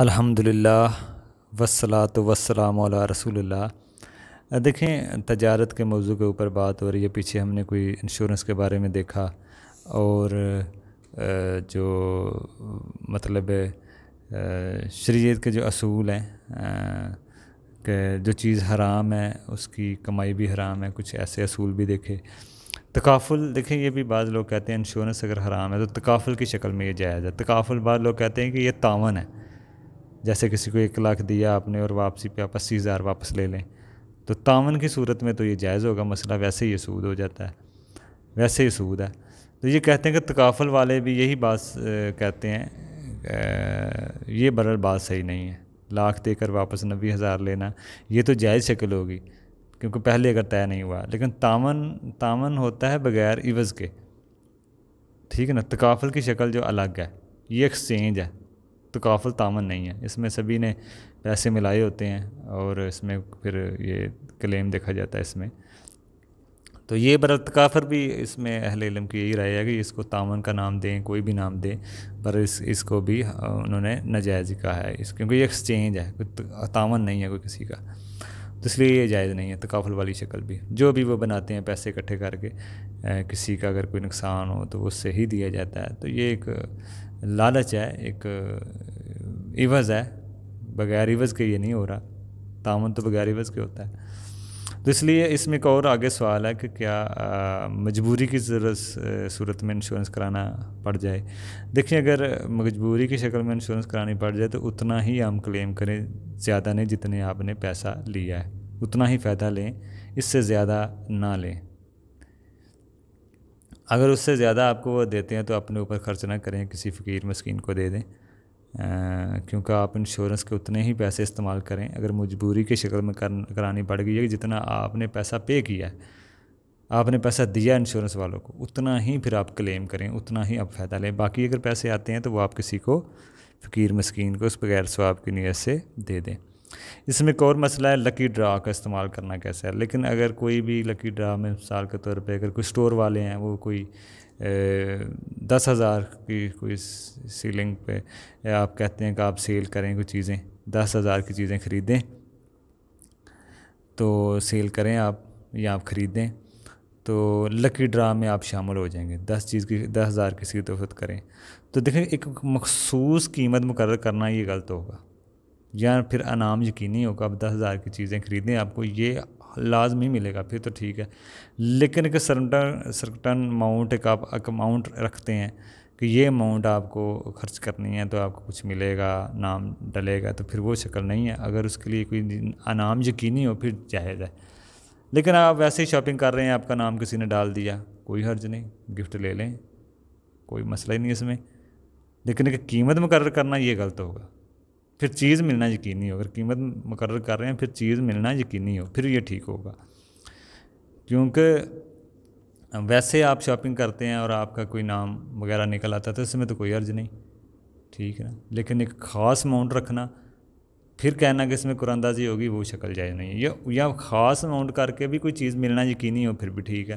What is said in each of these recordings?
अल्हम्दुलिल्लाह वसलात वसलाम रसूलुल्लाह देखें तजारत के मौजू के ऊपर बात हो रही है पीछे हमने कोई इंश्योरेंस के बारे में देखा और जो मतलब शरीयत के जो असूल हैं कि जो चीज़ हराम है उसकी कमाई भी हराम है कुछ ऐसे असूल भी देखे तकाफुल देखें ये भी बाज़ लोग कहते हैं इंश्योरेंस अगर हराम है तो तकाफुल की शक्ल में ये जायज़ है तकाफुल बाद लोग कहते हैं कि ये तावन है जैसे किसी को एक लाख दिया आपने और वापसी पे आप अस्सी हज़ार वापस ले लें तो तावन की सूरत में तो ये जायज़ होगा मसला वैसे ही सूद हो जाता है वैसे ही सूद है तो ये कहते हैं कि तकाफल वाले भी यही बात कहते हैं ये बरल बात सही नहीं है लाख देकर वापस नब्बे हज़ार लेना ये तो जायज़ शक्ल होगी क्योंकि पहले अगर तय नहीं हुआ लेकिन तावन तावन होता है बग़ैर इवज़ के ठीक है ना तकाफल की शक्ल जो अलग है ये एक्सचेंज है तकाफुल तामन नहीं है इसमें सभी ने पैसे मिलाए होते हैं और इसमें फिर ये क्लेम देखा जाता है इसमें तो ये बर तकाफर भी इसमें अहल इलम की यही राय है कि इसको तामन का नाम दें कोई भी नाम दें पर इस इसको भी उन्होंने नजायज कहा है इस क्योंकि ये एक्सचेंज है कोई तामन नहीं है कोई किसी का तो इसलिए ये जायज़ नहीं है तकाफुल वाली शक्ल भी जो भी वो बनाते हैं पैसे इकट्ठे करके किसी का अगर कोई नुकसान हो तो वो ही दिया जाता है तो ये एक लालच है एक इवज़ है बगैर इवज़ के ये नहीं हो रहा तामन तो बगैर इवज़ के होता है तो इसलिए इसमें एक और आगे सवाल है कि क्या मजबूरी की ज़रूरत सूरत में इंश्योरेंस कराना पड़ जाए देखिए अगर मजबूरी की शक्ल में इंश्योरेंस करानी पड़ जाए तो उतना ही हम क्लेम करें ज़्यादा नहीं जितने आपने पैसा लिया है उतना ही फ़ायदा लें इससे ज़्यादा ना लें अगर उससे ज़्यादा आपको वो देते हैं तो अपने ऊपर खर्च ना करें किसी फ़कीर मस्किन को दे दें क्योंकि आप इंश्योरेंस के उतने ही पैसे इस्तेमाल करें अगर मजबूरी की शक्ल में कर, करानी पड़ गई है कि जितना आपने पैसा पे किया है आपने पैसा दिया इंश्योरेंस वालों को उतना ही फिर आप क्लेम करें उतना ही आप फ़ायदा लें बाकी अगर पैसे आते हैं तो वो आप किसी को फ़कीर मस्किन को उस बगैर स्वाब की नीयत से दे दें इसमें एक और मसला है लकी ड्रा का इस्तेमाल करना कैसा है लेकिन अगर कोई भी लकी ड्रा में मिसाल के तौर पे अगर कोई स्टोर वाले हैं वो कोई दस हज़ार की कोई सीलिंग पे आप कहते हैं कि आप सेल करें कोई चीज़ें दस हज़ार की चीज़ें ख़रीदें तो सेल करें आप या आप ख़रीदें तो लकी ड्रा में आप शामिल हो जाएंगे दस चीज़ की दस हज़ार की सीधे वफत करें तो देखें एक मखसूस कीमत मुकर करना ये गलत होगा या फिर अनाम यकीनी होगा आप दस हज़ार की चीज़ें ख़रीदें आपको ये लाजमी मिलेगा फिर तो ठीक है लेकिन एक सर्टन सर्टन अमाउंट एक आप अमाउंट रखते हैं कि ये अमाउंट आपको खर्च करनी है तो आपको कुछ मिलेगा नाम डलेगा तो फिर वो शक्ल नहीं है अगर उसके लिए कोई नाम यकीनी हो फिर जायज़ है लेकिन आप वैसे ही शॉपिंग कर रहे हैं आपका नाम किसी ने डाल दिया कोई हर्ज नहीं गिफ्ट ले लें कोई मसला ही नहीं इसमें लेकिन एक कीमत मुकर करना ये गलत होगा फिर चीज़ मिलना यकीनी हो अगर कीमत मुकर कर रहे हैं फिर चीज़ मिलना यकीनी हो फिर ये ठीक होगा क्योंकि वैसे आप शॉपिंग करते हैं और आपका कोई नाम वगैरह निकल आता तो इसमें तो कोई अर्ज नहीं ठीक है ना लेकिन एक ख़ास अमाउंट रखना फिर कहना कि इसमें कुरानदाजी होगी वो शक्ल जायज़ नहीं है या, या ख़ास अमाउंट करके भी कोई चीज़ मिलना यकीनी हो फिर भी ठीक है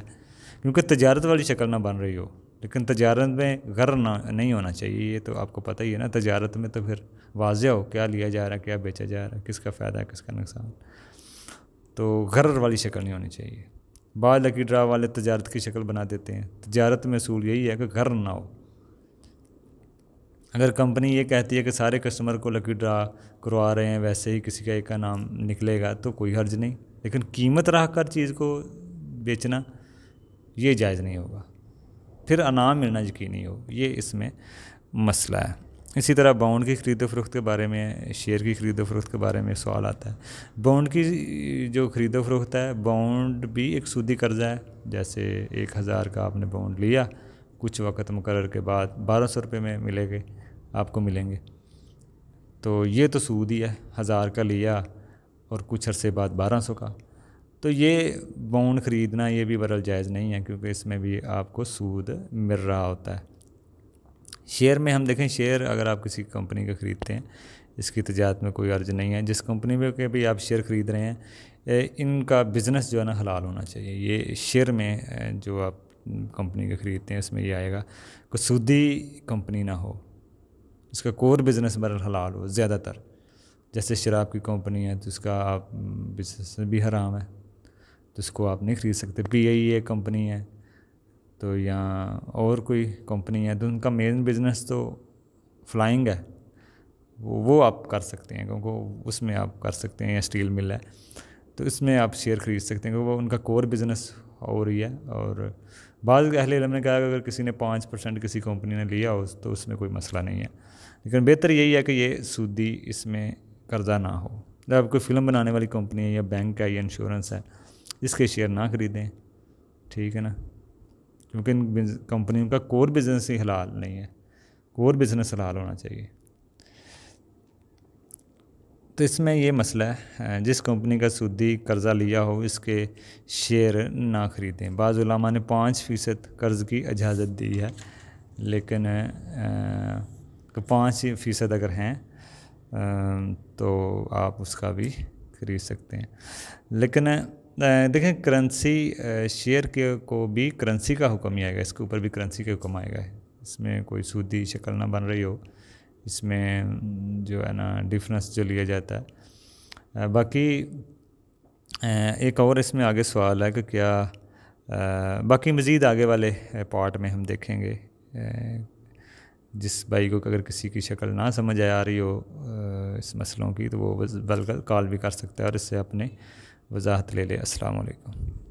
क्योंकि तजारत वाली शक्ल ना बन रही हो लेकिन तजारत में गर ना नहीं होना चाहिए ये तो आपको पता ही है ना तजारत में तो फिर वाजह हो क्या लिया जा रहा है क्या बेचा जा रहा है किसका फ़ायदा है किसका नुकसान तो गर वाली शक्ल नहीं होनी चाहिए बाद लकी ड्रा वाले तजारत की शक्ल बना देते हैं तजारत में असूल यही है कि घर ना हो अगर कंपनी ये कहती है कि सारे कस्टमर को लकी ड्रा करवा रहे हैं वैसे ही किसी का एक का नाम निकलेगा तो कोई हर्ज नहीं लेकिन कीमत रहा कर चीज़ को बेचना ये जायज़ नहीं होगा फिर अनाम मिलना यकीनी हो ये इसमें मसला है इसी तरह बाउंड की ख़रीद फरोख्त के बारे में शेयर की ख़रीद फरोख्त के बारे में सवाल आता है बाउंड की जो ख़रीद फरोख्त है बाउंड भी एक सूदी कर्ज़ा है जैसे एक हज़ार का आपने बाउंड लिया कुछ वक्त मुकर के बाद बारह सौ रुपये में मिलेंगे आपको मिलेंगे तो ये तो सूद ही है हज़ार का लिया और कुछ अरसे बाद बारह सौ का तो ये बॉन्ड ख़रीदना ये भी बरल जायज़ नहीं है क्योंकि इसमें भी आपको सूद मिल रहा होता है शेयर में हम देखें शेयर अगर आप किसी कंपनी का ख़रीदते हैं इसकी तजारत में कोई अर्ज नहीं है जिस कंपनी में के भी आप शेयर ख़रीद रहे हैं इनका बिज़नेस जो है ना हलाल होना चाहिए ये शेयर में जो आप कंपनी का ख़रीदते हैं इसमें ये आएगा कोई सूदी कंपनी ना हो इसका कोर बिज़नेस बर हलाल हो ज़्यादातर जैसे शराब की कंपनी है तो इसका आप बिज़नेस भी हराम है तो इसको आप नहीं ख़रीद सकते पी आई ए कंपनी है तो या और कोई कंपनी है तो उनका मेन बिज़नेस तो फ्लाइंग है वो वो आप कर सकते हैं क्योंकि उसमें आप कर सकते हैं या स्टील मिल है तो इसमें आप शेयर ख़रीद सकते हैं क्योंकि वो उनका कोर बिज़नेस हो रही है और बाद अहले ने कहा कि अगर किसी ने पाँच परसेंट किसी कंपनी ने लिया हो तो उसमें कोई मसला नहीं है लेकिन बेहतर यही है कि ये सूदी इसमें कर्जा ना हो जब कोई फिल्म बनाने वाली कंपनी है या बैंक है या इंश्योरेंस है जिसके शेयर ना ख़रीदें ठीक है ना क्योंकि इन कंपनियों का कोर बिज़नेस ही हलाल नहीं है कोर बिज़नेस हलाल होना चाहिए तो इसमें ये मसला है जिस कंपनी का सूदी कर्ज़ा लिया हो इसके शेयर ना ख़रीदें बाज़ामा ने पाँच फ़ीसद कर्ज़ की इजाज़त दी है लेकिन तो पाँच फ़ीसद अगर हैं तो आप उसका भी ख़रीद सकते हैं लेकिन देखें करेंसी शेयर के को भी करेंसी का हुक्म ही आएगा इसके ऊपर भी करेंसी के हुक्म आएगा इसमें कोई सूदी शक्ल ना बन रही हो इसमें जो है ना डिफरेंस जो लिया जाता है बाकी एक और इसमें आगे सवाल है कि क्या बाकी मज़ीद आगे वाले पार्ट में हम देखेंगे जिस भाई को अगर किसी की शक्ल ना समझ आ रही हो इस मसलों की तो वो बल कॉल भी कर सकता है और इससे अपने वजाहत ले लें अल्लाम